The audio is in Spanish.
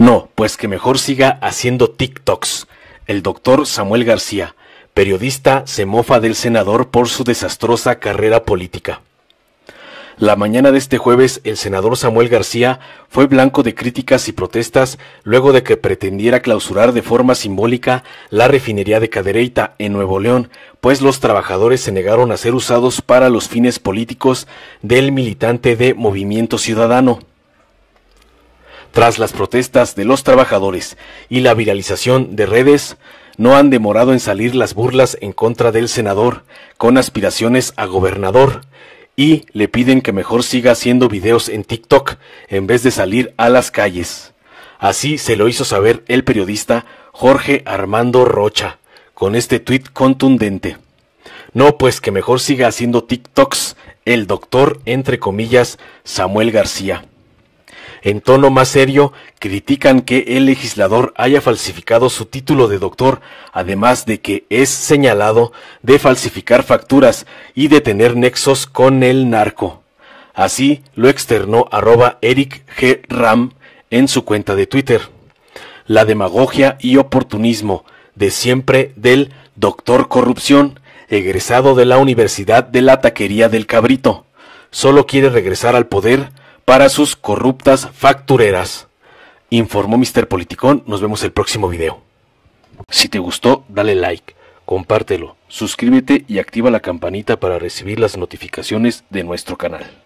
No, pues que mejor siga haciendo TikToks. El doctor Samuel García, periodista, se mofa del senador por su desastrosa carrera política. La mañana de este jueves, el senador Samuel García fue blanco de críticas y protestas luego de que pretendiera clausurar de forma simbólica la refinería de Cadereyta en Nuevo León, pues los trabajadores se negaron a ser usados para los fines políticos del militante de Movimiento Ciudadano tras las protestas de los trabajadores y la viralización de redes, no han demorado en salir las burlas en contra del senador, con aspiraciones a gobernador, y le piden que mejor siga haciendo videos en TikTok en vez de salir a las calles. Así se lo hizo saber el periodista Jorge Armando Rocha, con este tuit contundente. No, pues que mejor siga haciendo TikToks el doctor, entre comillas, Samuel García. En tono más serio, critican que el legislador haya falsificado su título de doctor, además de que es señalado de falsificar facturas y de tener nexos con el narco. Así lo externó arroba Eric G. Ram en su cuenta de Twitter. La demagogia y oportunismo de siempre del doctor corrupción, egresado de la Universidad de la Taquería del Cabrito. Solo quiere regresar al poder para sus corruptas factureras. Informó Mr. Politicón, nos vemos el próximo video. Si te gustó, dale like, compártelo, suscríbete y activa la campanita para recibir las notificaciones de nuestro canal.